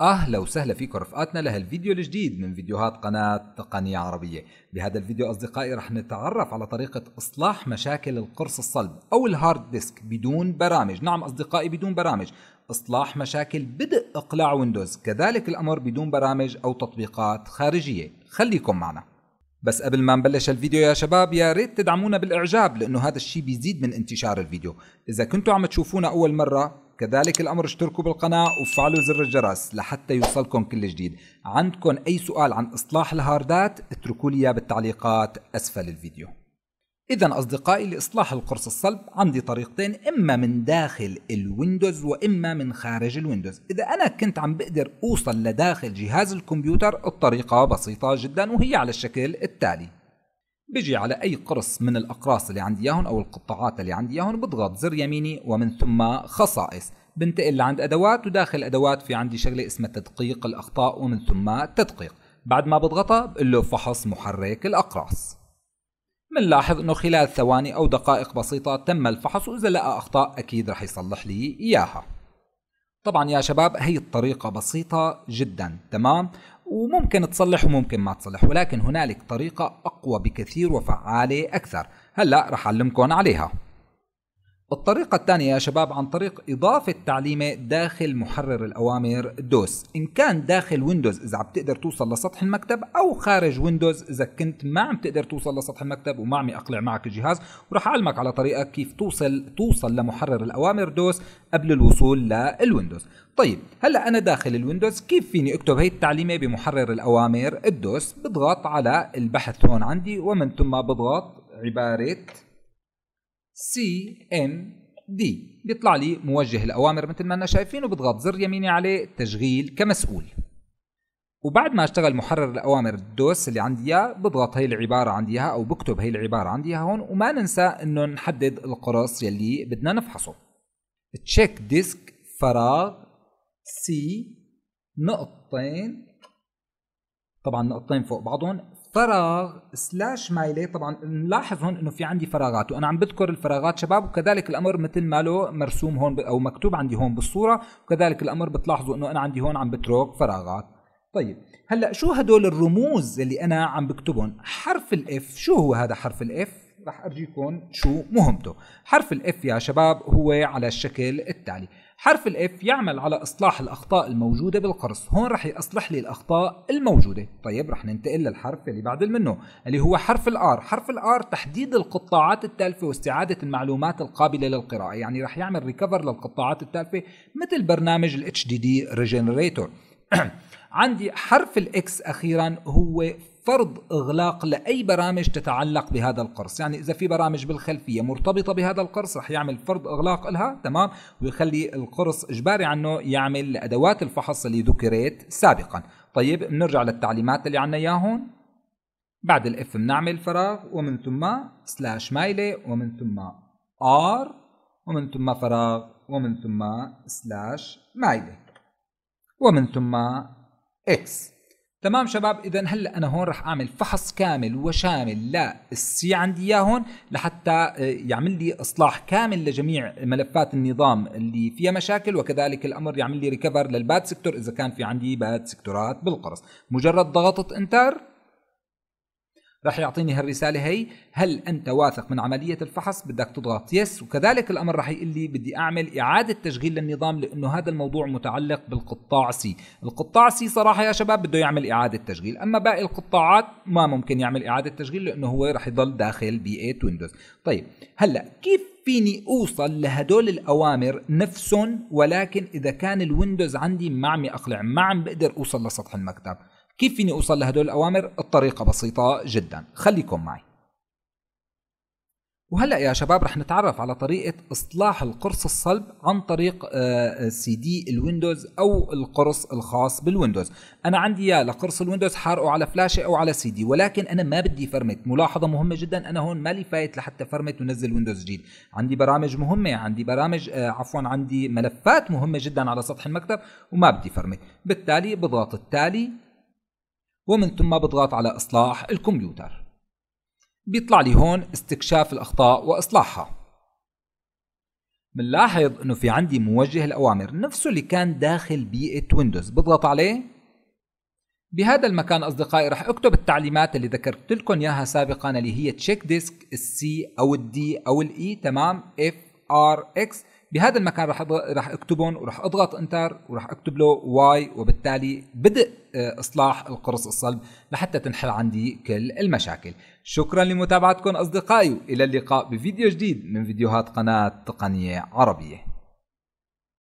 اهلا وسهلا فيكم رفقاتنا لهالفيديو الجديد من فيديوهات قناة تقنية عربية بهذا الفيديو اصدقائي رح نتعرف على طريقة اصلاح مشاكل القرص الصلب او الهارد ديسك بدون برامج نعم اصدقائي بدون برامج اصلاح مشاكل بدء اقلاع ويندوز كذلك الامر بدون برامج او تطبيقات خارجية خليكم معنا بس قبل ما نبلش الفيديو يا شباب يا ريت تدعمونا بالاعجاب لانه هذا الشيء بيزيد من انتشار الفيديو اذا كنتوا عم تشوفونا اول مره كذلك الامر اشتركوا بالقناه وفعلوا زر الجرس لحتى يوصلكم كل جديد عندكم اي سؤال عن اصلاح الهاردات اتركوا لي اياه بالتعليقات اسفل الفيديو إذا أصدقائي لإصلاح القرص الصلب عندي طريقتين إما من داخل الويندوز وإما من خارج الويندوز إذا أنا كنت عم بقدر أوصل لداخل جهاز الكمبيوتر الطريقة بسيطة جدا وهي على الشكل التالي بجي على أي قرص من الأقراص اللي عندي ياهن أو القطاعات اللي عندي ياهن بضغط زر يميني ومن ثم خصائص بنتقل لعند أدوات وداخل أدوات في عندي شغلة اسمها تدقيق الأخطاء ومن ثم تدقيق بعد ما بضغطها بقول له فحص محرك الأقراص منلاحظ انه خلال ثواني او دقائق بسيطة تم الفحص واذا لقى اخطاء اكيد رح يصلح لي اياها طبعا يا شباب هي الطريقة بسيطة جدا تمام وممكن تصلح وممكن ما تصلح ولكن هنالك طريقة اقوى بكثير وفعالة اكثر هلا رح اعلمكم عليها الطريقة الثانية يا شباب عن طريق إضافة تعليمة داخل محرر الأوامر دوس إن كان داخل ويندوز إذا عم تقدر توصل لسطح المكتب أو خارج ويندوز إذا كنت ما عم تقدر توصل لسطح المكتب وما عم يقلع معك الجهاز ورح أعلمك على طريقة كيف توصل توصل لمحرر الأوامر دوس قبل الوصول للويندوز طيب هلا انا داخل الويندوز كيف فيني اكتب هي التعليمه بمحرر الاوامر الدوس بضغط على البحث هون عندي ومن ثم بضغط عباره سي ان دي بيطلع لي موجه الاوامر مثل ما انا شايفين وبضغط زر يميني عليه تشغيل كمسؤول وبعد ما اشتغل محرر الاوامر الدوس اللي عندي اياه بضغط هي العباره عندي اياها او بكتب هي العباره عندي اياها هون وما ننسى انه نحدد القرص يلي بدنا نفحصه تشيك ديسك فراغ سي نقطتين طبعا نقطتين فوق بعضهم فراغ سلاش مايله طبعا نلاحظ هون انه في عندي فراغات وانا عم بذكر الفراغات شباب وكذلك الامر مثل ما له مرسوم هون او مكتوب عندي هون بالصوره وكذلك الامر بتلاحظوا انه انا عندي هون عم بترك فراغات طيب هلا شو هدول الرموز اللي انا عم بكتبهم حرف الاف شو هو هذا حرف الاف رح ارجيكم شو مهمته حرف الاف يا شباب هو على الشكل التالي حرف الاف يعمل على اصلاح الاخطاء الموجوده بالقرص هون رح يصلح لي الاخطاء الموجوده طيب رح ننتقل للحرف اللي بعد منه اللي هو حرف الار حرف الار تحديد القطاعات التالفه واستعاده المعلومات القابله للقراءه يعني رح يعمل ريكفر للقطاعات التالفه مثل برنامج الاتش دي دي ريجنريتور عندي حرف الاكس اخيرا هو فرض اغلاق لاي برامج تتعلق بهذا القرص يعني اذا في برامج بالخلفيه مرتبطه بهذا القرص رح يعمل فرض اغلاق لها تمام ويخلي القرص اجباري عنه يعمل ادوات الفحص اللي ذكرت سابقا طيب بنرجع للتعليمات اللي عنا اياهم بعد الاف بنعمل فراغ ومن ثم سلاش مايله ومن ثم ار ومن ثم فراغ ومن ثم سلاش مايله ومن ثم اكس تمام شباب اذا هلا انا هون رح اعمل فحص كامل وشامل للسي عندي اياه هون لحتى آه، يعمل لي اصلاح كامل لجميع ملفات النظام اللي فيها مشاكل وكذلك الامر يعمل لي ريكفر للباد سيكتور اذا كان في عندي باد سيكتورات بالقرص مجرد ضغطت انتر راح يعطيني هالرساله هي هل انت واثق من عمليه الفحص بدك تضغط يس وكذلك الامر راح يقول لي بدي اعمل اعاده تشغيل للنظام لانه هذا الموضوع متعلق بالقطاع سي القطاع سي صراحه يا شباب بده يعمل اعاده تشغيل اما باقي القطاعات ما ممكن يعمل اعاده تشغيل لانه هو راح يضل داخل بي اي ويندوز طيب هلا كيف فيني اوصل لهدول الاوامر نفسهم ولكن اذا كان الويندوز عندي ما عم يقلع ما عم بقدر اوصل لسطح المكتب كيف فيني أوصل لهدول الأوامر؟ الطريقة بسيطة جدا خليكم معي وهلا يا شباب رح نتعرف على طريقة إصلاح القرص الصلب عن طريق آه، آه، سي دي الويندوز أو القرص الخاص بالويندوز، أنا عندي يا لقرص الويندوز حارقه على فلاشة أو على سي دي ولكن أنا ما بدي فرمت، ملاحظة مهمة جدا أنا هون مالي فايت لحتى فرمت ونزل ويندوز جديد، عندي برامج مهمة، عندي برامج آه، عفوا عندي ملفات مهمة جدا على سطح المكتب وما بدي فرمت، بالتالي بضغط التالي ومن ثم بضغط على إصلاح الكمبيوتر بيطلع لي هون استكشاف الأخطاء وإصلاحها بنلاحظ انه في عندي موجه الاوامر نفسه اللي كان داخل بيئة ويندوز بضغط عليه بهذا المكان اصدقائي رح اكتب التعليمات اللي ذكرت لكم اياها سابقا اللي هي تشيك ديسك السي او الدي او الاي e، تمام اف ار اكس بهذا المكان رح راح اكتبهم ورح اضغط انتر ورح اكتب له واي وبالتالي بدء آه، اصلاح القرص الصلب لحتى تنحل عندي كل المشاكل شكرا لمتابعتكم اصدقائي الى اللقاء بفيديو جديد من فيديوهات قناه تقنيه عربيه